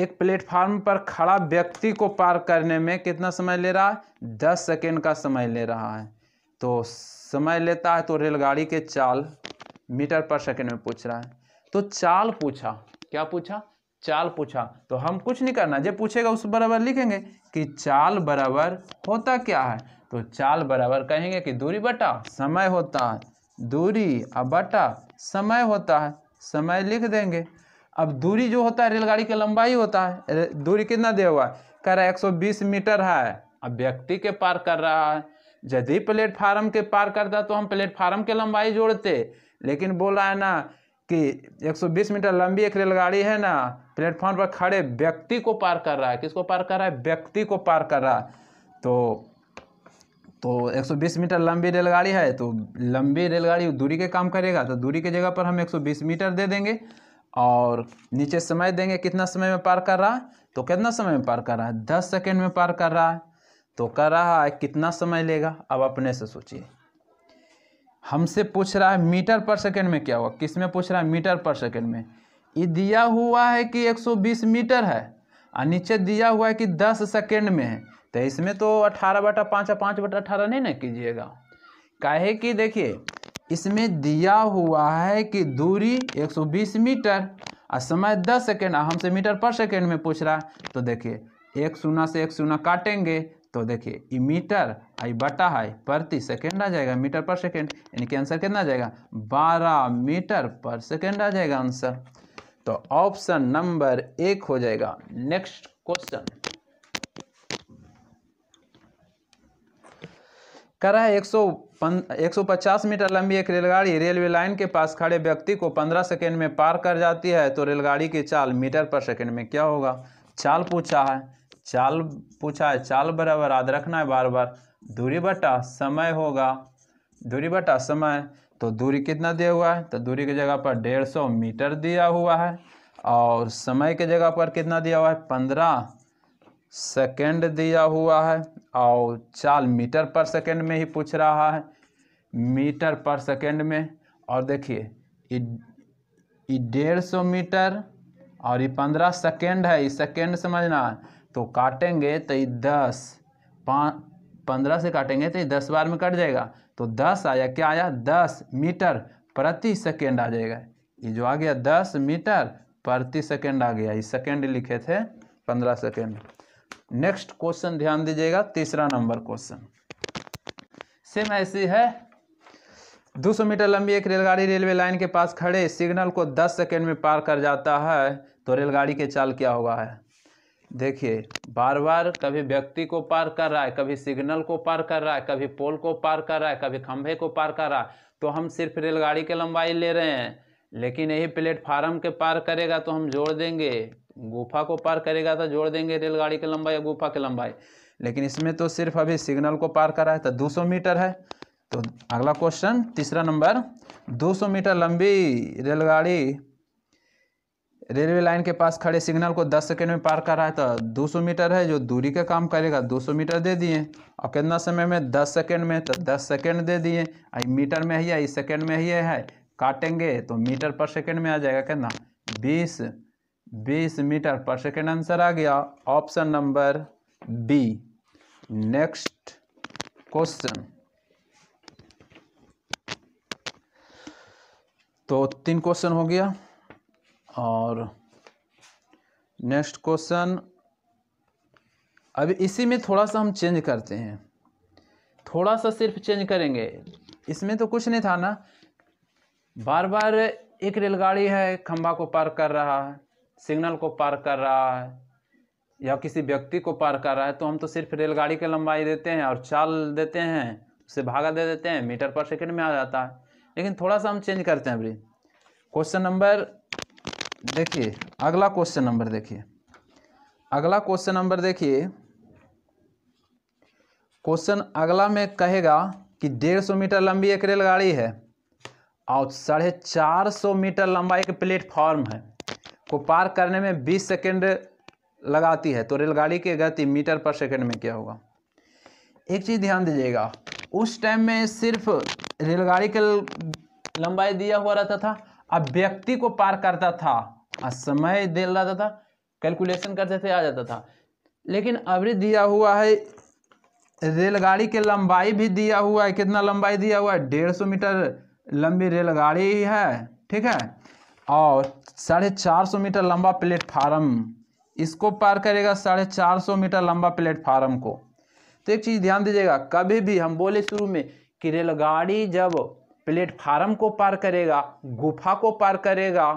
एक प्लेटफार्म पर खड़ा व्यक्ति को पार करने में कितना समय ले रहा है दस सेकेंड का समय ले रहा है तो समय लेता है तो रेलगाड़ी के चाल मीटर पर सेकेंड में पूछ रहा है तो चाल पूछा क्या पूछा चाल पूछा तो हम कुछ नहीं करना जब पूछेगा उस बराबर लिखेंगे कि चाल बराबर होता क्या है तो चाल बराबर कहेंगे कि दूरी बटा समय होता है दूरी अब बटा समय होता है समय लिख देंगे अब दूरी जो होता है रेलगाड़ी की लंबाई होता है दूरी कितना दिया हुआ है कह रहा है एक मीटर है अब व्यक्ति के पार कर रहा है यदि प्लेटफार्म के पार करता तो हम प्लेटफार्म के लंबाई जोड़ते लेकिन बोल रहा है ना कि 120 मीटर लंबी एक रेलगाड़ी है ना प्लेटफॉर्म पर खड़े व्यक्ति को पार कर रहा है किसको पार कर रहा है व्यक्ति को पार कर रहा है तो तो 120 मीटर लंबी रेलगाड़ी है तो लंबी रेलगाड़ी दूरी के काम करेगा तो दूरी के जगह पर हम 120 मीटर दे देंगे और नीचे समय देंगे कितना समय में पार कर रहा है तो कितना समय में पार कर रहा है दस सेकेंड में पार कर रहा है तो कर रहा है कितना समय लेगा अब अपने से सोचिए हमसे पूछ रहा है मीटर पर सेकेंड में क्या हुआ किस में पूछ रहा है मीटर पर सेकेंड में ये दिया हुआ है कि 120 मीटर है और नीचे दिया हुआ है कि 10 सेकेंड में है तो इसमें तो अठारह बटा पाँच और पाँच बटा अठारह नहीं ना कीजिएगा काहे कि देखिए इसमें दिया हुआ है कि दूरी 120 मीटर और समय 10 सेकेंड हमसे मीटर पर सेकेंड में पूछ रहा है तो देखिए एक सुना से एक सोना काटेंगे तो देखिए ये मीटर आई बटा है प्रति सेकेंड आ जाएगा मीटर पर सेकेंड यानी कि आंसर कितना आ जाएगा बारह मीटर पर सेकेंड आ जाएगा आंसर तो ऑप्शन नंबर एक हो जाएगा नेक्स्ट क्वेश्चन कह रहा है एक सौ एक सौ पचास मीटर लंबी एक रेलगाड़ी रेलवे लाइन के पास खड़े व्यक्ति को पंद्रह सेकेंड में पार कर जाती है तो रेलगाड़ी की चाल मीटर पर सेकेंड में क्या होगा चाल पूछा है चाल पूछा है चाल बराबर याद रखना है बार बार दूरी बटा समय होगा दूरी बटा समय तो दूरी कितना दिया हुआ है तो दूरी की जगह पर डेढ़ सौ मीटर दिया हुआ है और समय के जगह पर कितना दिया हुआ है पंद्रह सेकेंड दिया हुआ है और चाल मीटर पर सेकेंड में ही पूछ रहा है मीटर पर सेकेंड में और देखिए ये डेढ़ सौ मीटर और ये पंद्रह सेकेंड है ये सेकेंड समझना है तो काटेंगे तो ये दस पाँच पंद्रह से काटेंगे तो ये दस बार में कट जाएगा तो दस आया क्या आया दस मीटर प्रति सेकेंड आ जाएगा ये जो आ गया दस मीटर प्रति सेकेंड आ गया ये सेकेंड लिखे थे पंद्रह सेकेंड नेक्स्ट क्वेश्चन ध्यान दीजिएगा तीसरा नंबर क्वेश्चन सेम ऐसी है 200 मीटर लंबी एक रेलगाड़ी रेलवे लाइन के पास खड़े सिग्नल को 10 सेकंड में पार कर जाता है तो रेलगाड़ी के चाल क्या होगा है देखिए बार बार कभी व्यक्ति को पार कर रहा है कभी सिग्नल को पार कर रहा है कभी पोल को पार कर रहा है कभी खंभे को पार कर रहा है तो हम सिर्फ रेलगाड़ी की लंबाई ले रहे हैं लेकिन यही प्लेटफार्म के पार करेगा तो हम जोड़ देंगे गुफा को पार करेगा तो जोड़ देंगे रेलगाड़ी की लंबाई या गुफा की लंबाई लेकिन इसमें तो सिर्फ अभी सिग्नल को पार करा है तो 200 मीटर है तो अगला क्वेश्चन तीसरा नंबर 200 मीटर लंबी रेलगाड़ी रेलवे लाइन के पास खड़े सिग्नल को 10 सेकेंड में पार कर रहा है तो 200 मीटर है जो दूरी का काम करेगा 200 मीटर दे दिए और कितना समय में 10 सेकेंड में तो 10 सेकेंड दे दिए आई मीटर में ही है सेकेंड में ही है काटेंगे तो मीटर पर सेकेंड में आ जाएगा कितना बीस बीस मीटर पर सेकेंड आंसर आ गया option number B next question तो तीन क्वेश्चन हो गया और नेक्स्ट क्वेश्चन अभी इसी में थोड़ा सा हम चेंज करते हैं थोड़ा सा सिर्फ चेंज करेंगे इसमें तो कुछ नहीं था ना बार बार एक रेलगाड़ी है खंभा को पार कर रहा है सिग्नल को पार कर रहा है या किसी व्यक्ति को पार कर रहा है तो हम तो सिर्फ रेलगाड़ी की लंबाई देते हैं और चाल देते हैं उसे भागा दे देते हैं मीटर पर सेकेंड में आ जाता है लेकिन थोड़ा सा हम चेंज करते हैं अभी क्वेश्चन नंबर देखिए अगला क्वेश्चन नंबर देखिए अगला क्वेश्चन नंबर देखिए क्वेश्चन अगला में कहेगा कि डेढ़ सौ मीटर लंबी एक रेलगाड़ी है और साढ़े चार सौ मीटर लंबा एक प्लेटफॉर्म है को पार करने में बीस सेकेंड लगाती है तो रेलगाड़ी की गति मीटर पर सेकेंड में क्या होगा एक चीज़ ध्यान दीजिएगा उस टाइम में सिर्फ रेलगाड़ी के लंबाई दिया हुआ रहता था अब व्यक्ति को पार करता था और समय दे रहता था कैलकुलेशन करते थे आ जाता था लेकिन अभी दिया हुआ है रेलगाड़ी के लंबाई भी दिया हुआ है कितना लंबाई दिया हुआ है डेढ़ सौ मीटर लंबी रेलगाड़ी है ठीक है और साढ़े चार सौ मीटर लंबा प्लेटफार्म इसको पार करेगा साढ़े चार सौ मीटर लंबा प्लेटफार्म को तो एक चीज़ ध्यान दीजिएगा कभी भी हम बोले शुरू में कि रेलगाड़ी जब प्लेटफार्म को पार करेगा गुफा को पार करेगा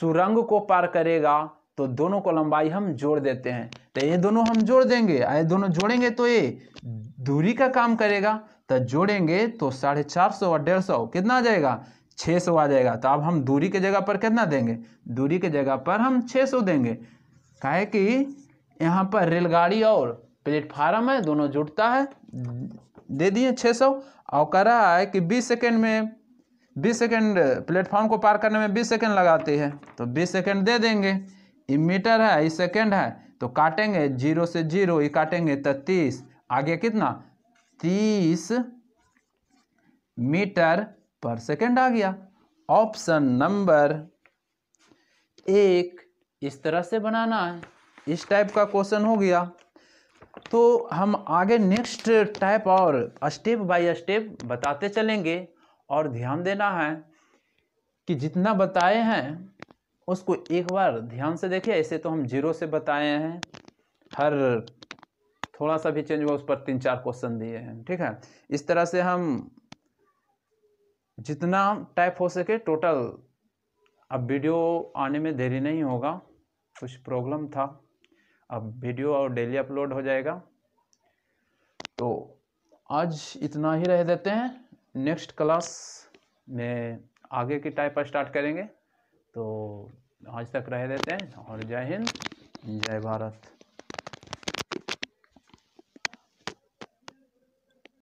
सुरंग को पार करेगा तो दोनों को लंबाई हम जोड़ देते हैं तो ये दोनों हम जोड़ देंगे ये दोनों जोड़ेंगे तो ये दूरी का काम करेगा तो जोड़ेंगे तो साढ़े चार सौ और डेढ़ सौ कितना आ जाएगा छः सौ आ जाएगा तो अब हम दूरी के जगह पर कितना देंगे दूरी के जगह पर हम छः सौ देंगे कहे कि यहाँ पर रेलगाड़ी और प्लेटफार्म है दोनों जुड़ता है दे दिए छः सौ और कह रहा है कि बीस सेकेंड में बीस सेकेंड प्लेटफॉर्म को पार करने में बीस सेकेंड लगाती है तो बीस सेकेंड दे देंगे ये मीटर है ये सेकेंड है तो काटेंगे जीरो से जीरो ये काटेंगे तो तीस आगे कितना तीस मीटर पर सेकेंड आ गया ऑप्शन नंबर एक इस तरह से बनाना है इस टाइप का क्वेश्चन हो गया तो हम आगे नेक्स्ट टाइप और स्टेप बाय स्टेप बताते चलेंगे और ध्यान देना है कि जितना बताए हैं उसको एक बार ध्यान से देखिए ऐसे तो हम जीरो से बताए हैं हर थोड़ा सा भी चेंज हुआ उस पर तीन चार क्वेश्चन दिए हैं ठीक है इस तरह से हम जितना टाइप हो सके टोटल अब वीडियो आने में देरी नहीं होगा कुछ प्रॉब्लम था अब वीडियो और डेली अपलोड हो जाएगा तो आज इतना ही रह देते हैं नेक्स्ट क्लास में आगे की टाइप पर स्टार्ट करेंगे तो आज तक रह देते हैं और जय हिंद जय भारत